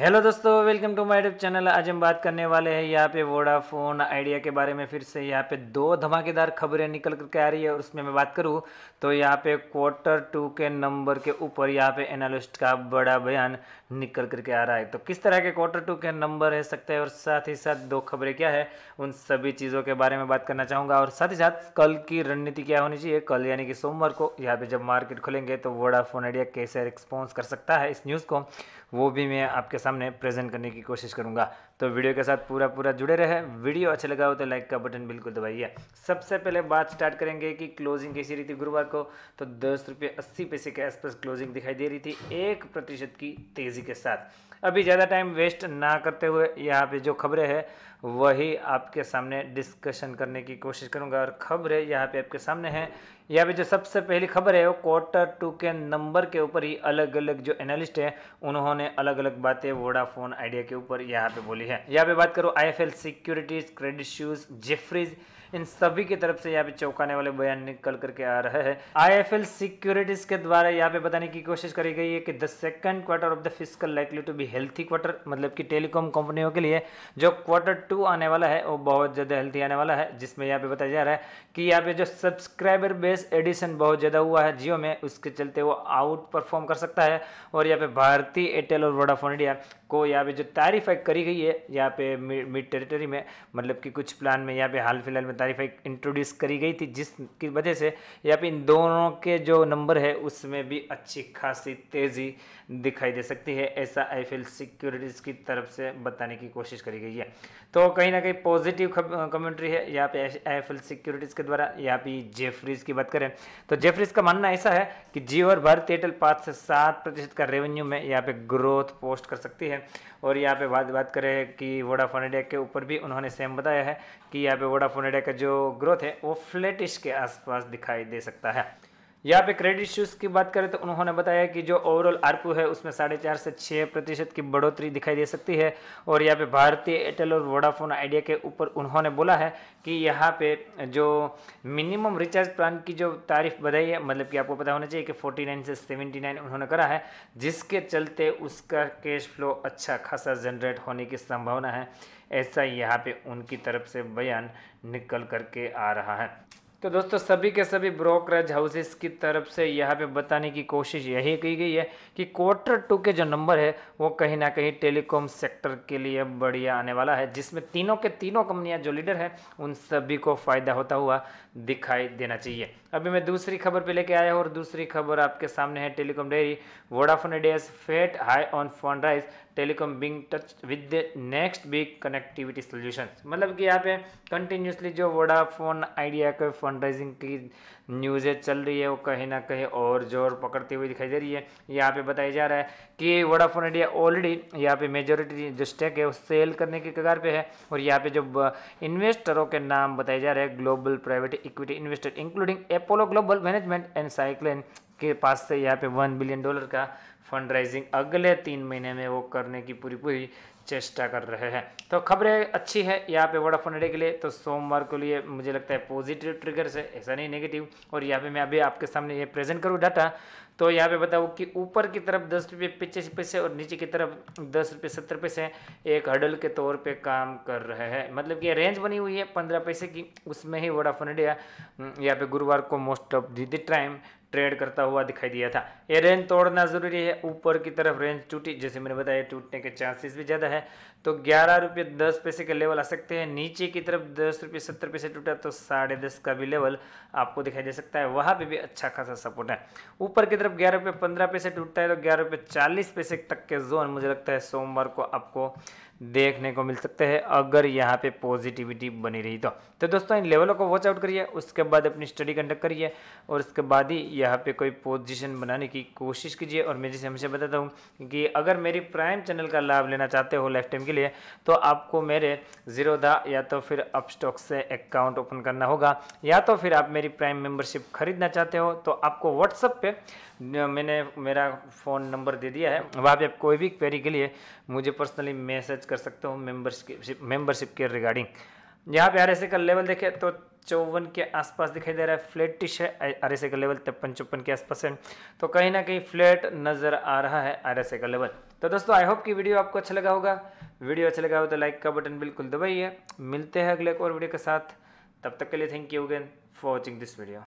hello दोस्तों welcome to my YouTube channel आज हम बात करने वाले हैं यहाँ पे वोडाफोन आइडिया के बारे में फिर से यहाँ पे दो धमाकेदार खबरें निकल करके आ रही है और उसमें मैं बात करूँ तो यहाँ पे क्वार्टर टू के नंबर के ऊपर यहाँ पे एनालिस्ट का बड़ा बयान निकल करके आ रहा है तो किस तरह के क्वार्टर टू के नंबर रह सकते हैं और साथ ही साथ दो खबरें क्या है उन सभी चीज़ों के बारे में बात करना चाहूँगा और साथ ही साथ कल की रणनीति क्या होनी चाहिए कल यानी कि सोमवार को यहाँ पर जब मार्केट खुलेंगे तो वोडाफोन आइडिया कैसे रिस्पॉन्स कर सकता है इस न्यूज़ को वो भी मैं आपके सामने प्रेजेंट करने की कोशिश करूंगा तो वीडियो के साथ पूरा पूरा जुड़े रहे वीडियो अच्छा लगा हो तो लाइक का बटन बिल्कुल दबाइए सबसे पहले बात स्टार्ट करेंगे कि क्लोजिंग कैसी रही थी गुरुवार को तो दस रुपये अस्सी पैसे के आसपास क्लोजिंग दिखाई दे रही थी एक प्रतिशत की तेज़ी के साथ अभी ज़्यादा टाइम वेस्ट ना करते हुए यहाँ पे जो खबरें हैं वही आपके सामने डिस्कशन करने की कोशिश करूँगा और खबरें यहाँ पे आपके सामने हैं यहाँ पे जो सबसे पहली खबर है वो क्वार्टर टू के नंबर के ऊपर ही अलग अलग जो एनालिस्ट हैं उन्होंने अलग अलग बातें वोडाफोन आइडिया के ऊपर यहाँ पे बोली है यहाँ पे बात करो आई सिक्योरिटीज़ क्रेडिट शूज़ जिफ्रीज़ इन सभी की तरफ से यहाँ पे चौंकाने वाले बयान निकल करके आ रहे हैं आई एफ एल सिक्योरिटीज के द्वारा यहाँ पे बताने की कोशिश करी गई है कि the second quarter of the fiscal likely to be healthy quarter मतलब कि टेलीकॉम कंपनियों के लिए जो क्वार्टर टू आने वाला है वो बहुत ज़्यादा हेल्थी आने वाला है जिसमें यहाँ पे बताया जा रहा है कि यहाँ पे जो सब्सक्राइबर बेस एडिशन बहुत ज़्यादा हुआ है जियो में उसके चलते वो आउट परफॉर्म कर सकता है और यहाँ पे भारतीय एयरटेल और वोडाफोन इंडिया को यहाँ पे जो तारीफ करी गई है यहाँ पे मिड टेरिटरी में मतलब कि कुछ प्लान में यहाँ पे हाल फिलहाल में एक इंट्रोड्यूस करी गई थी जिसकी वजह से यहाँ पे इन दोनों के जो नंबर है उसमें भी अच्छी खासी तेज़ी दिखाई दे सकती है ऐसा आई सिक्योरिटीज़ की तरफ से बताने की कोशिश करी गई है तो कहीं ना कहीं पॉजिटिव कमेंट्री है यहाँ पे आई सिक्योरिटीज़ के द्वारा यहाँ पे जेफरीज की बात करें तो जेफरीज का मानना ऐसा है कि जियो और भारत एयरटेल पाँच से सात प्रतिशत का रेवेन्यू में यहाँ पे ग्रोथ पोस्ट कर सकती है और यहाँ पे बात बात करें कि वोडाफोन इंडिया के ऊपर भी उन्होंने सेम बताया है कि यहाँ पे वोडाफोन आइडिया का जो ग्रोथ है वो फ्लैटिश के आसपास दिखाई दे सकता है यहाँ पे क्रेडिट इश्यूज़ की बात करें तो उन्होंने बताया कि जो ओवरऑल आरपू है उसमें साढ़े चार से छः प्रतिशत की बढ़ोतरी दिखाई दे सकती है और यहाँ पे भारतीय एयरटेल और वोडाफोन आइडिया के ऊपर उन्होंने बोला है कि यहाँ पे जो मिनिमम रिचार्ज प्लान की जो तारीफ बधाई है मतलब कि आपको पता होना चाहिए कि फोर्टी नाइन से सेवेंटी नाइन उन्होंने करा है जिसके चलते उसका कैश फ्लो अच्छा खासा जनरेट होने की संभावना है ऐसा यहाँ पे उनकी तरफ से बयान निकल करके आ रहा है तो दोस्तों सभी के सभी ब्रोकरेज हाउसेस की तरफ से यहाँ पे बताने की कोशिश यही की गई है कि क्वार्टर टू के जो नंबर है वो कहीं ना कहीं टेलीकॉम सेक्टर के लिए बढ़िया आने वाला है जिसमें तीनों के तीनों कंपनियाँ जो लीडर हैं उन सभी को फ़ायदा होता हुआ दिखाई देना चाहिए अभी मैं दूसरी खबर पे लेके आया हूँ और दूसरी खबर आपके सामने है telecom diary Vodafone does fate high on phone raise telecom being touch with next big connectivity solution मतलब कि यहाँ पे कंटिन्यूसली जो वोडाफोन आइडिया के फंड राइजिंग की न्यूज़ें चल रही है वो कहीं ना कहीं और जोर पकड़ती हुई दिखाई दे रही है यहाँ पे बताया जा रहा है कि वोडाफोन आइडिया ऑलरेडी यहाँ पे मेजोरिटी जो स्टेक है वो सेल करने की कगार पे है और यहाँ पे जो इन्वेस्टरों के नाम बताए जा रहे हैं global private equity investor including Apollo Global Management and cyclin के पास से यहाँ पे वन बिलियन डॉलर का फंड राइजिंग अगले तीन महीने में वो करने की पूरी पूरी चेष्टा कर रहे हैं तो खबरें अच्छी है यहाँ पे वड़ा फंडे के लिए तो सोमवार के लिए मुझे लगता है पॉजिटिव ट्रिगर से ऐसा नहीं नेगेटिव और यहाँ पे मैं अभी आपके सामने ये प्रेजेंट करूँ डाटा तो यहाँ पे बताओ कि ऊपर की तरफ दस रुपये पच्चीस पैसे और नीचे की तरफ दस रुपये सत्तर पैसे एक हडल के तौर पे काम कर रहे हैं मतलब कि रेंज बनी हुई है पंद्रह पैसे की उसमें ही वोडाफोन इंडिया हम्म, यहाँ पे गुरुवार को most of the time trade करता हुआ दिखाई दिया था ये रेंज तोड़ना ज़रूरी है ऊपर की तरफ रेंज टूटी जैसे मैंने बताया टूटने के चांसेस भी ज़्यादा है तो ग्यारह रुपये दस पैसे के लेवल आ सकते हैं नीचे की तरफ दस रुपये सत्तर पैसे टूटा तो साढ़े दस का भी लेवल आपको दिखाई दे सकता है वहाँ पे भी अच्छा खासा सपोर्ट है ऊपर की तरफ जब ग्यारह रुपये पंद्रह पैसे टूटता है तो ग्यारह रुपये चालीस पैसे तक के जोन मुझे लगता है सोमवार को आपको देखने को मिल सकते हैं अगर यहाँ पे पॉजिटिविटी बनी रही तो तो दोस्तों इन लेवलों को वॉच आउट करिए उसके बाद अपनी स्टडी कंडक्ट करिए और उसके बाद ही यहाँ पे कोई पोजीशन बनाने की कोशिश कीजिए और मैं जैसे हमेशा बताता हूँ कि अगर मेरी प्राइम चैनल का लाभ लेना चाहते हो लाइफ टाइम के लिए तो आपको मेरे जीरोधा या तो फिर अपस्टॉक से अकाउंट ओपन करना होगा या तो फिर आप मेरी प्राइम मेम्बरशिप खरीदना चाहते हो तो आपको व्हाट्सअप पर मैंने मेरा फ़ोन नंबर दे दिया है वहाँ पर आप कोई भी क्वेरी के लिए मुझे पर्सनली मैसेज कर सकते हो मेंबरशिप मेंबरशिप के रिगार्डिंग यहाँ पे आर का लेवल देखे तो चौवन के आसपास दिखाई दे रहा है फ्लैटिश है आर का लेवल तिरपन चौपन के आसपास है तो कहीं ना कहीं फ्लैट नज़र आ रहा है आर का लेवल तो दोस्तों आई होप कि वीडियो आपको अच्छा लगा होगा वीडियो अच्छा लगा हो तो लाइक का बटन बिल्कुल दबाइए मिलते हैं अगले एक और वीडियो के साथ तब तक के लिए thank you again for watching this video